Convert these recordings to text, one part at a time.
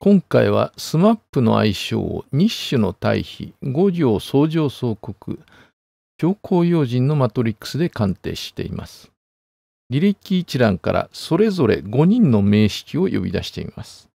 今回は SMAP の愛称日種の対比五条相乗相国強行用人のマトリックスで鑑定しています履歴一覧からそれぞれ5人の名式を呼び出しています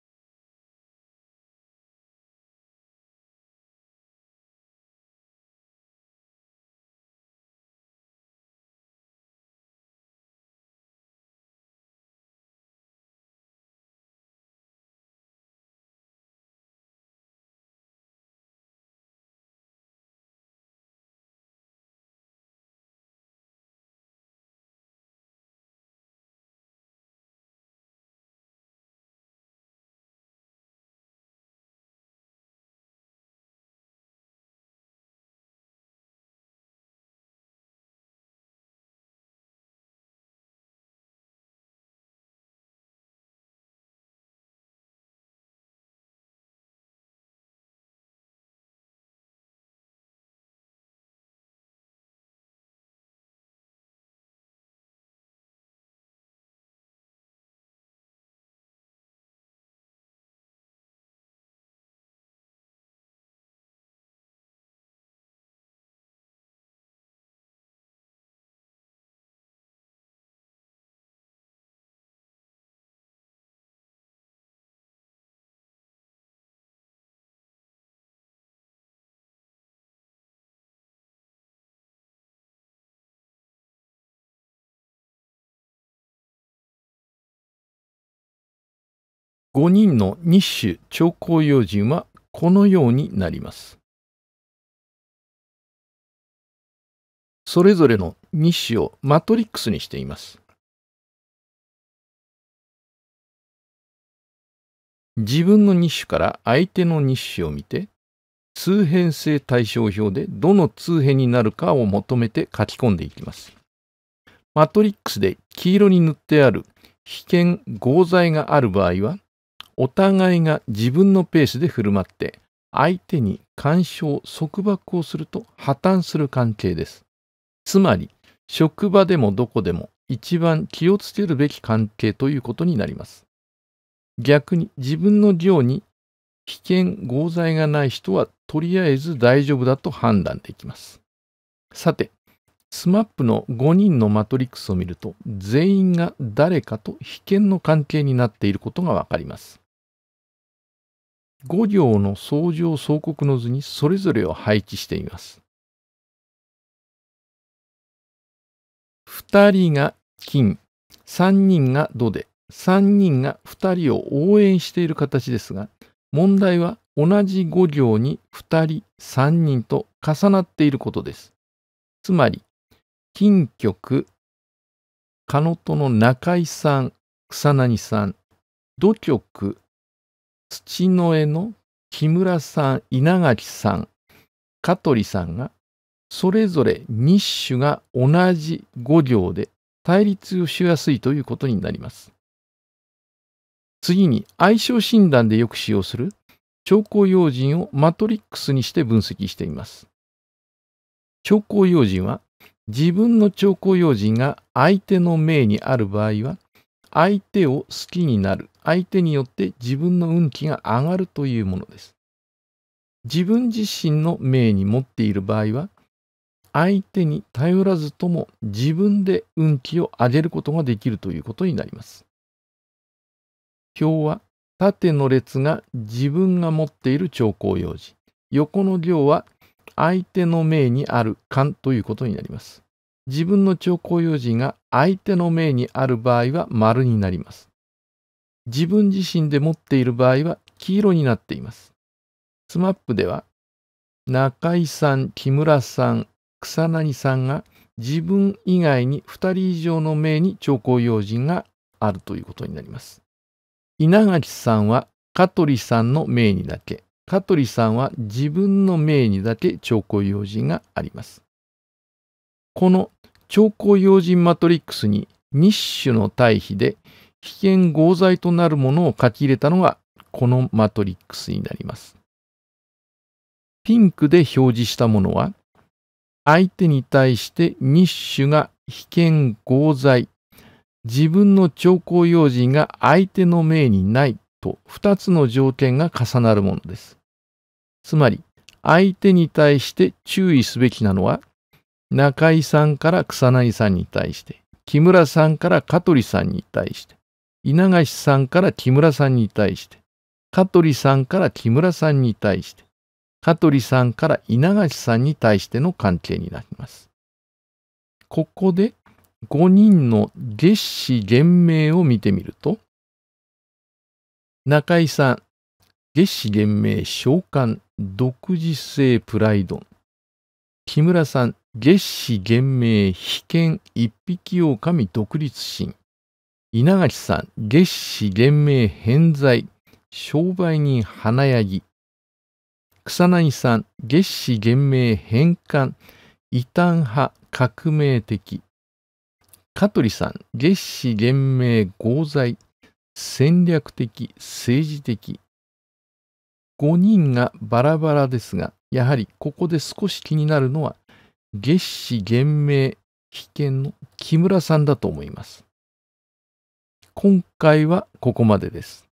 5人の日種長工用人はこのようになります。それぞれの日種をマトリックスにしています。自分の日種から相手の日種を見て、通変性対象表でどの通変になるかを求めて書き込んでいきます。マトリックスで黄色に塗ってある危険合材がある場合は、お互いが自分のペースで振る舞って相手に干渉束縛をすると破綻する関係ですつまり職場でもどこでも一番気をつけるべき関係ということになります逆に自分の行に危険合罪がない人はとりあえず大丈夫だと判断できますさて SMAP の5人のマトリックスを見ると、全員が誰かと被験の関係になっていることがわかります。5行の相乗相国の図にそれぞれを配置しています。2人が金、3人が土で、3人が2人を応援している形ですが、問題は同じ5行に2人、3人と重なっていることです。つまり、金曲、カノトの中井さん、草薙さん、土曲、土の絵の木村さん、稲垣さん、香取さんが、それぞれ日種が同じ5行で対立をしやすいということになります。次に相性診断でよく使用する兆候用人をマトリックスにして分析しています。兆候用人は自分の兆候用心が相手の命にある場合は、相手を好きになる、相手によって自分の運気が上がるというものです。自分自身の命に持っている場合は、相手に頼らずとも自分で運気を上げることができるということになります。表は縦の列が自分が持っている兆候用事、横の行は相手の命にある勘ということになります。自分の兆候用心が相手の命にある場合は丸になります。自分自身で持っている場合は黄色になっています。スマップでは、中井さん、木村さん、草薙さんが自分以外に2人以上の命に兆候用心があるということになります。稲垣さんは香取さんの命にだけ、香取さんは自分の命にだけ兆候用心があります。この兆候用心マトリックスに日種の対比で危険合罪となるものを書き入れたのがこのマトリックスになります。ピンクで表示したものは相手に対して日種が危険合罪自分の兆候用心が相手の命にないと二つの条件が重なるものです。つまり、相手に対して注意すべきなのは、中井さんから草薙さんに対して、木村さんから香取さんに対して、稲垣さんから木村さんに対して、香取さんから木村さんに対して、香取さんから稲垣さんに対しての関係になります。ここで5人の月子厳明を見てみると、中井さん、月氏厳明召喚独自性プライド。木村さん、月氏厳明被験一匹狼独立心。稲垣さん、月氏厳明偏在商売人花柳。草薙さん、月氏厳明返還異端派革命的。香取さん、月氏厳明合罪戦略的、政治的。5人がバラバラですが、やはりここで少し気になるのは、月始元明危険の木村さんだと思います。今回はここまでです。